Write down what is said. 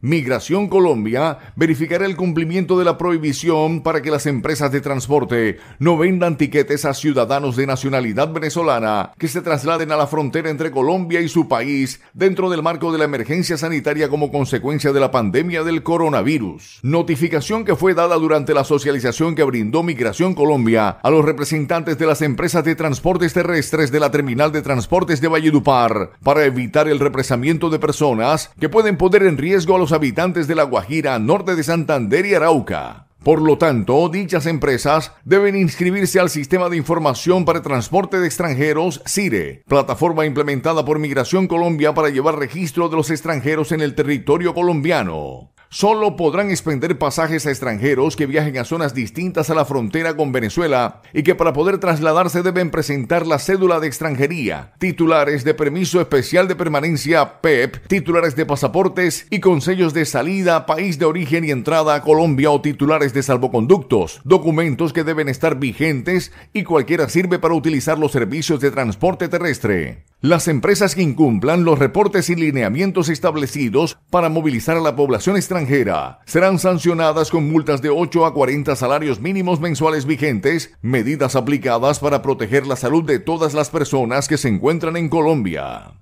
Migración Colombia verificará el cumplimiento de la prohibición para que las empresas de transporte no vendan tiquetes a ciudadanos de nacionalidad venezolana que se trasladen a la frontera entre Colombia y su país dentro del marco de la emergencia sanitaria como consecuencia de la pandemia del coronavirus. Notificación que fue dada durante la socialización que brindó Migración Colombia a los representantes de las empresas de transportes terrestres de la Terminal de Transportes de Valledupar para evitar el represamiento de personas que pueden poner en riesgo a los habitantes de La Guajira, norte de Santander y Arauca. Por lo tanto, dichas empresas deben inscribirse al Sistema de Información para Transporte de Extranjeros, CIRE, plataforma implementada por Migración Colombia para llevar registro de los extranjeros en el territorio colombiano solo podrán expender pasajes a extranjeros que viajen a zonas distintas a la frontera con Venezuela y que para poder trasladarse deben presentar la cédula de extranjería, titulares de permiso especial de permanencia PEP, e titulares de pasaportes y con sellos de salida, país de origen y entrada a Colombia o titulares de salvoconductos, documentos que deben estar vigentes y cualquiera sirve para utilizar los servicios de transporte terrestre. Las empresas que incumplan los reportes y lineamientos establecidos para movilizar a la población extranjera serán sancionadas con multas de 8 a 40 salarios mínimos mensuales vigentes, medidas aplicadas para proteger la salud de todas las personas que se encuentran en Colombia.